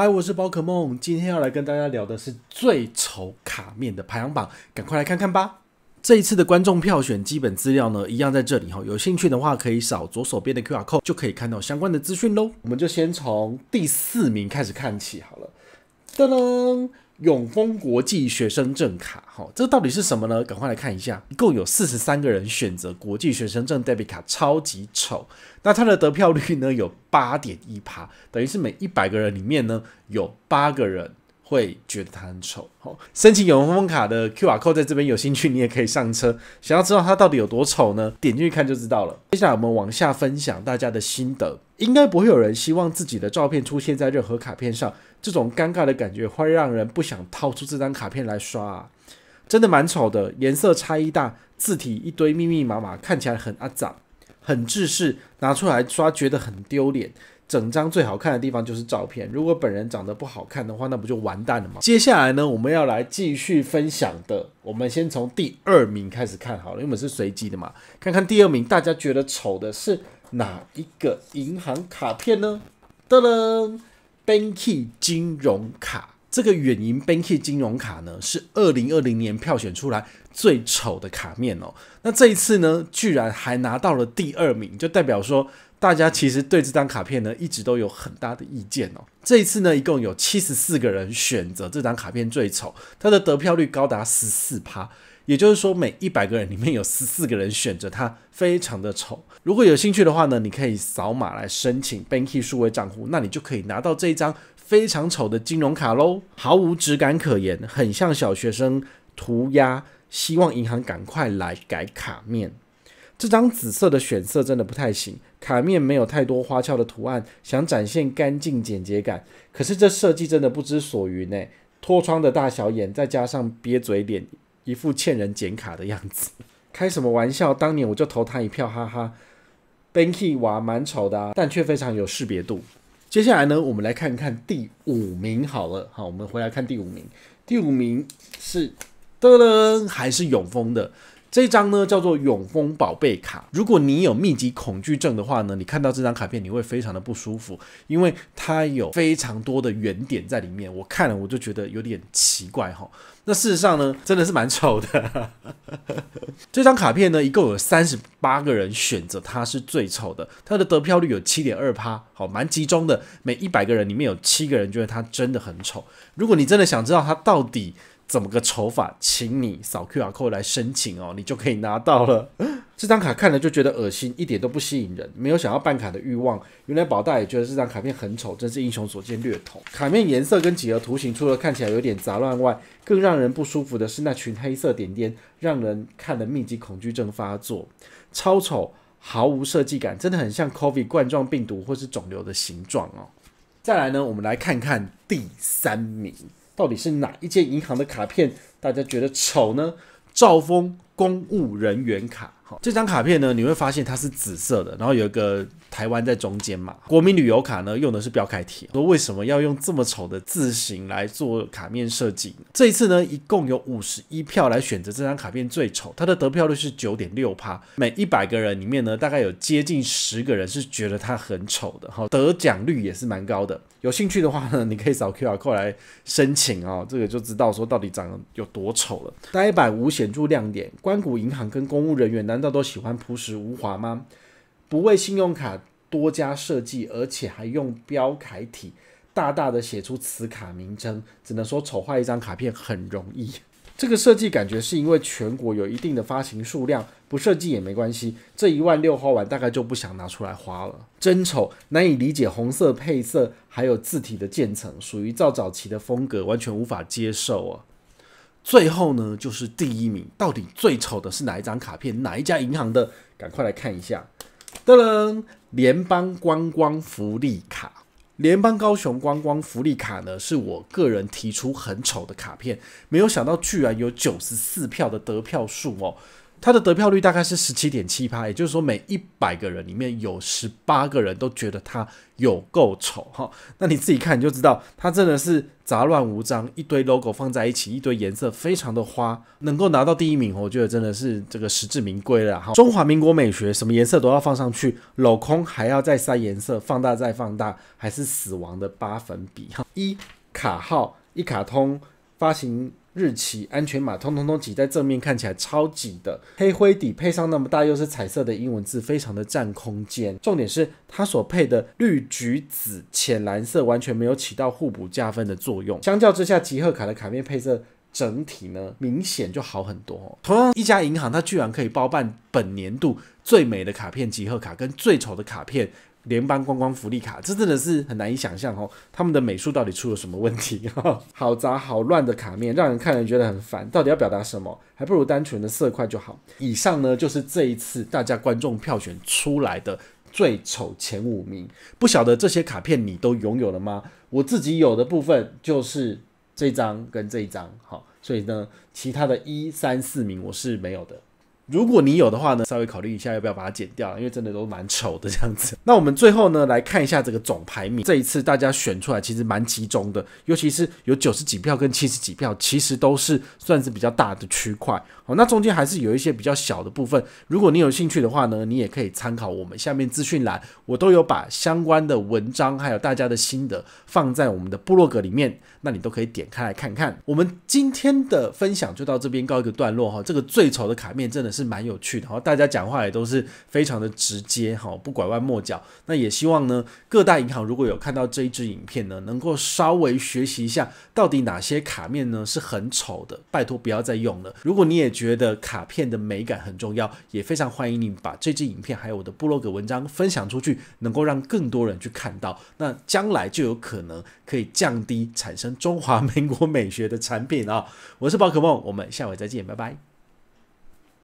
嗨，我是宝可梦，今天要来跟大家聊的是最丑卡面的排行榜，赶快来看看吧。这一次的观众票选基本资料呢，一样在这里哈，有兴趣的话可以扫左手边的 QR code 就可以看到相关的资讯喽。我们就先从第四名开始看起好了，噔噔。永丰国际学生证卡，好，这到底是什么呢？赶快来看一下，一共有四十三个人选择国际学生证代 t 卡，超级丑。那它的得票率呢有八点一趴，等于是每一百个人里面呢有八个人会觉得它很丑。好，申请永丰卡的 Q R code 在这边，有兴趣你也可以上车。想要知道它到底有多丑呢？点进去看就知道了。接下来我们往下分享大家的心得，应该不会有人希望自己的照片出现在任何卡片上。这种尴尬的感觉会让人不想掏出这张卡片来刷啊，真的蛮丑的，颜色差异大，字体一堆密密麻麻，看起来很阿脏，很制式，拿出来刷觉得很丢脸。整张最好看的地方就是照片，如果本人长得不好看的话，那不就完蛋了吗？接下来呢，我们要来继续分享的，我们先从第二名开始看好了，因为是随机的嘛，看看第二名大家觉得丑的是哪一个银行卡片呢？噔噔。Banky 金融卡这个远银 Banky 金融卡呢，是二零二零年票选出来最丑的卡面哦。那这一次呢，居然还拿到了第二名，就代表说大家其实对这张卡片呢，一直都有很大的意见哦。这一次呢，一共有七十四个人选择这张卡片最丑，它的得票率高达十四趴。也就是说，每一百个人里面有十四个人选择它，非常的丑。如果有兴趣的话呢，你可以扫码来申请 Banky 数位账户，那你就可以拿到这张非常丑的金融卡喽，毫无质感可言，很像小学生涂鸦。希望银行赶快来改卡面。这张紫色的选色真的不太行，卡面没有太多花俏的图案，想展现干净简洁感，可是这设计真的不知所云呢。拖窗的大小眼，再加上憋嘴脸。一副欠人剪卡的样子，开什么玩笑？当年我就投他一票，哈哈。Banky 娃蛮丑的，但却非常有识别度。接下来呢，我们来看看第五名。好了，好，我们回来看第五名。第五名是噔噔，还是永丰的。这张呢叫做永丰宝贝卡。如果你有密集恐惧症的话呢，你看到这张卡片你会非常的不舒服，因为它有非常多的圆点在里面。我看了我就觉得有点奇怪哈。那事实上呢，真的是蛮丑的。这张卡片呢，一共有三十八个人选择它是最丑的，它的得票率有七点二趴，好，蛮集中的。每一百个人里面有七个人觉得它真的很丑。如果你真的想知道它到底……怎么个丑法？请你扫 QR code 来申请哦，你就可以拿到了。这张卡看了就觉得恶心，一点都不吸引人，没有想要办卡的欲望。原来宝大也觉得这张卡片很丑，真是英雄所见略同。卡面颜色跟几何图形除了看起来有点杂乱外，更让人不舒服的是那群黑色点点，让人看了密集恐惧症发作。超丑，毫无设计感，真的很像 COVID 冠状病毒或是肿瘤的形状哦。再来呢，我们来看看第三名。到底是哪一件银行的卡片？大家觉得丑呢？兆丰公务人员卡。这张卡片呢，你会发现它是紫色的，然后有一个台湾在中间嘛。国民旅游卡呢，用的是标楷体，说为什么要用这么丑的字形来做卡面设计？这一次呢，一共有五十一票来选择这张卡片最丑，它的得票率是九点六趴，每一百个人里面呢，大概有接近十个人是觉得它很丑的。好，得奖率也是蛮高的。有兴趣的话呢，你可以扫 QR code 来申请啊，这个就知道说到底长得有多丑了。呆板无显著亮点，关谷银行跟公务人员呢。难道都喜欢朴实无华吗？不为信用卡多加设计，而且还用标楷体大大的写出磁卡名称，只能说丑坏一张卡片很容易。这个设计感觉是因为全国有一定的发行数量，不设计也没关系。这一万六花完，大概就不想拿出来花了，真丑，难以理解。红色配色还有字体的渐层，属于造早期的风格，完全无法接受啊。最后呢，就是第一名，到底最丑的是哪一张卡片，哪一家银行的？赶快来看一下。噔，联邦观光福利卡，联邦高雄观光福利卡呢，是我个人提出很丑的卡片，没有想到居然有九十四票的得票数哦。他的得票率大概是十七点七趴，也就是说每一百个人里面有十八个人都觉得他有够丑哈。那你自己看你就知道，他真的是杂乱无章，一堆 logo 放在一起，一堆颜色非常的花，能够拿到第一名，我觉得真的是这个实至名归了哈。中华民国美学，什么颜色都要放上去，镂空还要再塞颜色，放大再放大，还是死亡的八粉笔哈。一卡号一卡通发行。日期、安全码，通通通挤在正面，看起来超挤的。黑灰底配上那么大又是彩色的英文字，非常的占空间。重点是它所配的绿、橘、紫、浅蓝色完全没有起到互补加分的作用。相较之下，集贺卡的卡片配色整体呢，明显就好很多。同样一家银行，它居然可以包办本年度最美的卡片集贺卡跟最丑的卡片。联邦观光福利卡，这真的是很难以想象哦。他们的美术到底出了什么问题？好杂好乱的卡面，让人看了觉得很烦。到底要表达什么？还不如单纯的色块就好。以上呢，就是这一次大家观众票选出来的最丑前五名。不晓得这些卡片你都拥有了吗？我自己有的部分就是这张跟这一张，好，所以呢，其他的一三四名我是没有的。如果你有的话呢，稍微考虑一下要不要把它剪掉，因为真的都蛮丑的这样子。那我们最后呢来看一下这个总排名，这一次大家选出来其实蛮集中的，尤其是有九十几票跟七十几票，其实都是算是比较大的区块。哦，那中间还是有一些比较小的部分。如果你有兴趣的话呢，你也可以参考我们下面资讯栏，我都有把相关的文章还有大家的心得放在我们的部落格里面，那你都可以点开来看看。我们今天的分享就到这边告一个段落哈，这个最丑的卡面真的是。是蛮有趣的，然后大家讲话也都是非常的直接，哈，不拐弯抹角。那也希望呢，各大银行如果有看到这一支影片呢，能够稍微学习一下，到底哪些卡面呢是很丑的，拜托不要再用了。如果你也觉得卡片的美感很重要，也非常欢迎你把这支影片还有我的部落格文章分享出去，能够让更多人去看到，那将来就有可能可以降低产生中华民国美学的产品啊。我是宝可梦，我们下回再见，拜拜。